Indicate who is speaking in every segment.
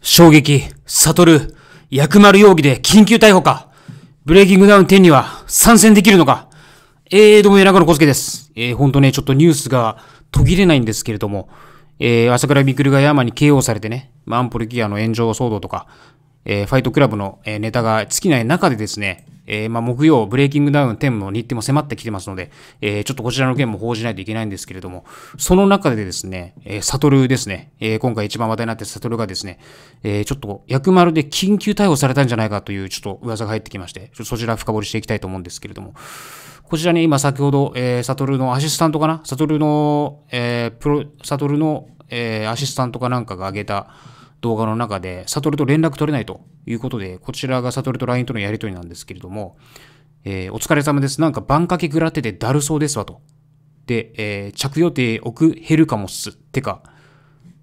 Speaker 1: 衝撃、悟る、薬丸容疑で緊急逮捕か。ブレイキングダウン10には参戦できるのか。えー、どうも、長野小介です。えー、ほんとね、ちょっとニュースが途切れないんですけれども、えー、朝倉くるが山に KO されてね、マンポルギアの炎上騒動とか、えー、ファイトクラブのネタが尽きない中でですね、えー、まあ、木曜、ブレイキングダウン10の日程も迫ってきてますので、えー、ちょっとこちらの件も報じないといけないんですけれども、その中でですね、えー、サトルですね、えー、今回一番話題になってサトルがですね、えー、ちょっと薬丸で緊急逮捕されたんじゃないかというちょっと噂が入ってきまして、ちょっとそちら深掘りしていきたいと思うんですけれども、こちらね、今先ほど、えー、サトルのアシスタントかなサトルの、えー、プロ、サトルの、えー、アシスタントかなんかが挙げた、動画の中で、サトルと連絡取れないということで、こちらがサトルと LINE とのやりとりなんですけれども、えー、お疲れ様です。なんか番掛け食らっててだるそうですわと。で、えー、着予定置く減るかもっす。てか、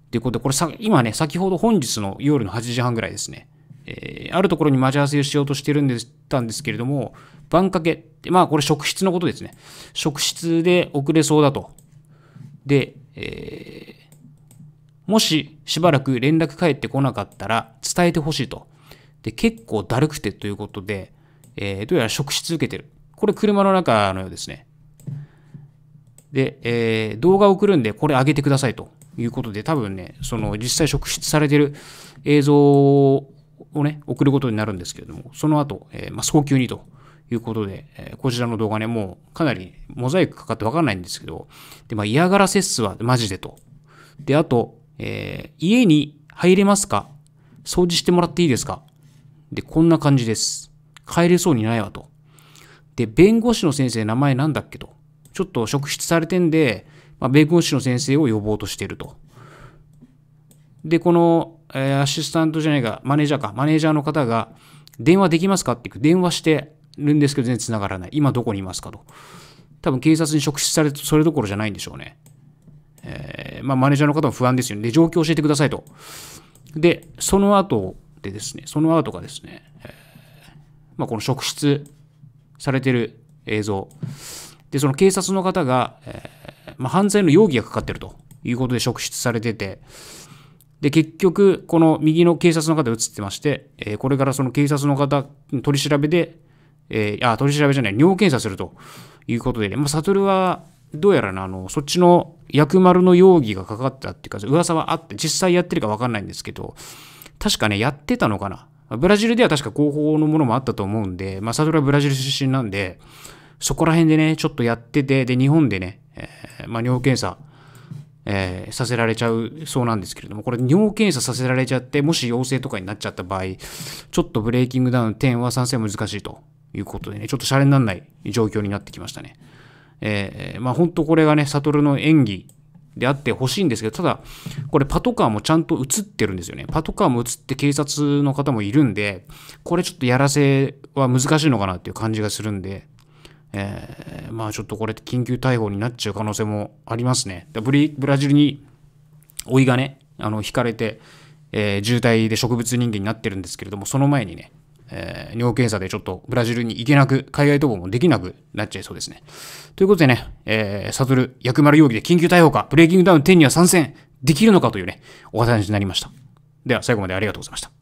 Speaker 1: っていうことで、これさ、今ね、先ほど本日の夜の8時半ぐらいですね、えー、あるところに待ち合わせをしようとしてるんでたんですけれども、番掛けって、まあこれ職質のことですね。職質で遅れそうだと。で、えもししばらく連絡返ってこなかったら伝えてほしいと。で、結構だるくてということで、えー、どうやら職質受けてる。これ車の中のようですね。で、えー、動画送るんでこれ上げてくださいということで、多分ね、その実際職質されてる映像をね、送ることになるんですけれども、その後、えー、まあ、早急にということで、えー、こちらの動画ね、もうかなりモザイクかかってわかんないんですけど、で、まあ、嫌がらせっすわ、マジでと。で、あと、えー、家に入れますか掃除してもらっていいですかで、こんな感じです。帰れそうにないわと。で、弁護士の先生名前なんだっけと。ちょっと職質されてんで、まあ、弁護士の先生を呼ぼうとしてると。で、この、えー、アシスタントじゃないか、マネージャーか、マネージャーの方が、電話できますかって電話してるんですけど、全然繋がらない。今どこにいますかと。多分警察に職質されて、それどころじゃないんでしょうね。えーまあ、マネージャーの方も不安ですよね。で、状況を教えてくださいと。で、その後でですね、その後がですね、えまあ、この職質されてる映像。で、その警察の方が、えまあ、犯罪の容疑がかかってるということで職質されてて、で、結局、この右の警察の方映ってまして、えこれからその警察の方、取り調べで、えー、あ、取り調べじゃない、尿検査するということで、ね、まあ、悟はどうやらな、あの、そっちの薬丸の容疑がかかったっていうか、噂はあって、実際やってるかわかんないんですけど、確かね、やってたのかな。ブラジルでは確か広報のものもあったと思うんで、まあ、サドはブラジル出身なんで、そこら辺でね、ちょっとやってて、で、日本でね、えー、まあ、尿検査、えー、させられちゃうそうなんですけれども、これ尿検査させられちゃって、もし陽性とかになっちゃった場合、ちょっとブレーキングダウン10は賛成難しいということでね、ちょっとシャレにならない状況になってきましたね。えー、まあ本当これがね、悟の演技であってほしいんですけど、ただ、これパトカーもちゃんと映ってるんですよね。パトカーも映って警察の方もいるんで、これちょっとやらせは難しいのかなっていう感じがするんで、えー、まあちょっとこれ緊急逮捕になっちゃう可能性もありますね。ブリブラジルに追いがね、あの、引かれて、えー、渋滞で植物人間になってるんですけれども、その前にね、えー、尿検査でちょっとブラジルに行けなく、海外逃亡もできなくなっちゃいそうですね。ということでね、えー、サトル、薬丸容疑で緊急逮捕か、ブレイキングダウン10には参戦できるのかというね、お話になりました。では、最後までありがとうございました。